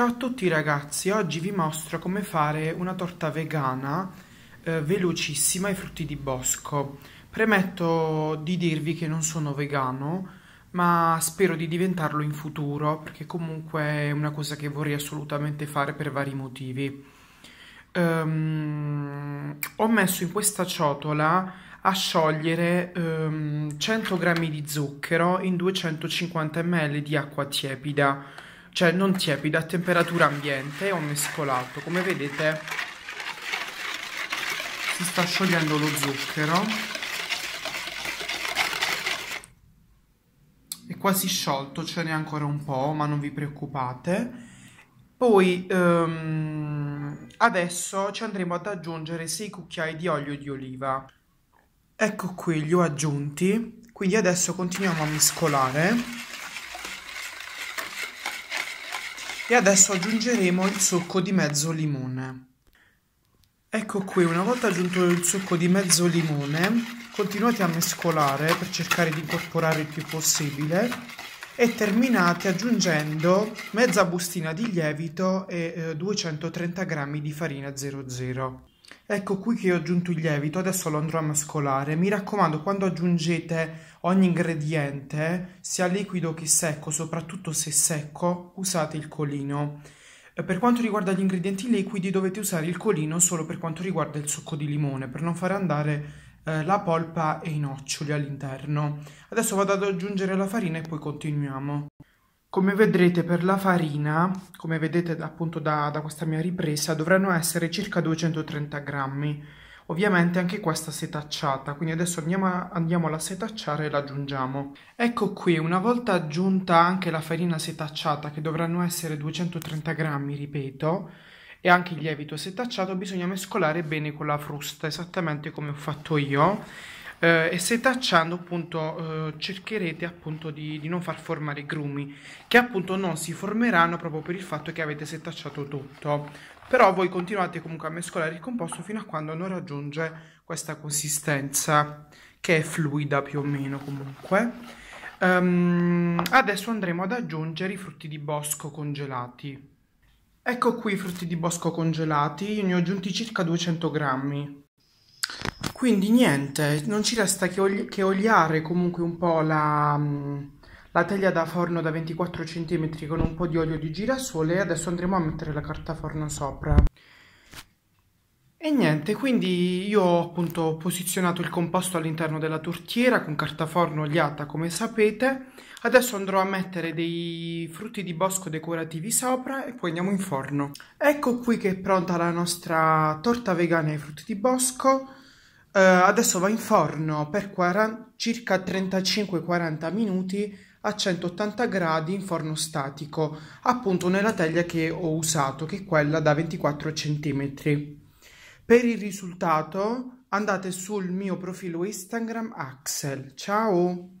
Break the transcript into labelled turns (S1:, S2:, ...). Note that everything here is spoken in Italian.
S1: Ciao a tutti ragazzi, oggi vi mostro come fare una torta vegana eh, velocissima ai frutti di bosco. Premetto di dirvi che non sono vegano, ma spero di diventarlo in futuro perché comunque è una cosa che vorrei assolutamente fare per vari motivi. Um, ho messo in questa ciotola a sciogliere um, 100 g di zucchero in 250 ml di acqua tiepida cioè non tiepido, a temperatura ambiente ho mescolato. Come vedete si sta sciogliendo lo zucchero è quasi sciolto, ce n'è ancora un po', ma non vi preoccupate. Poi ehm, adesso ci andremo ad aggiungere 6 cucchiai di olio di oliva. Ecco qui li ho aggiunti, quindi adesso continuiamo a mescolare. e adesso aggiungeremo il succo di mezzo limone. Ecco qui, una volta aggiunto il succo di mezzo limone, continuate a mescolare per cercare di incorporare il più possibile e terminate aggiungendo mezza bustina di lievito e eh, 230 g di farina 00. Ecco qui che ho aggiunto il lievito, adesso lo andrò a mescolare. Mi raccomando, quando aggiungete ogni ingrediente, sia liquido che secco, soprattutto se secco, usate il colino. Eh, per quanto riguarda gli ingredienti liquidi dovete usare il colino solo per quanto riguarda il succo di limone per non fare andare eh, la polpa e i noccioli all'interno. Adesso vado ad aggiungere la farina e poi continuiamo. Come vedrete per la farina, come vedete appunto da, da questa mia ripresa, dovranno essere circa 230 grammi. Ovviamente anche questa setacciata, quindi adesso andiamo, a, andiamo alla setacciare e l'aggiungiamo. Ecco qui, una volta aggiunta anche la farina setacciata, che dovranno essere 230 grammi, ripeto, e anche il lievito setacciato, bisogna mescolare bene con la frusta, esattamente come ho fatto io eh, e setacciando tacciando appunto eh, cercherete appunto di, di, non far formare grumi che appunto non si formeranno proprio per il fatto che avete setacciato tutto però voi continuate comunque a mescolare il composto fino a quando non raggiunge questa consistenza che è fluida più o meno comunque um, adesso andremo ad aggiungere i frutti di bosco congelati Ecco qui i frutti di bosco congelati, io ne ho aggiunti circa 200 grammi. Quindi niente, non ci resta che, ogli- che oliare comunque un po' la, mm, la teglia da forno da 24 cm con un po' di olio di girasole e adesso andremo a mettere la carta forno sopra. E niente, quindi io ho appunto posizionato il composto all'interno della tortiera con carta forno oliata come sapete. Adesso andrò a mettere dei frutti di bosco decorativi sopra e poi andiamo in forno. Ecco qui che è pronta la nostra torta vegana ai frutti di bosco. Eh, adesso va in forno per 40, circa 35-40 minuti a 180 gradi in forno statico, appunto nella teglia che ho usato, che è quella da 24 cm. Per il risultato andate sul mio profilo Instagram Axel. Ciao!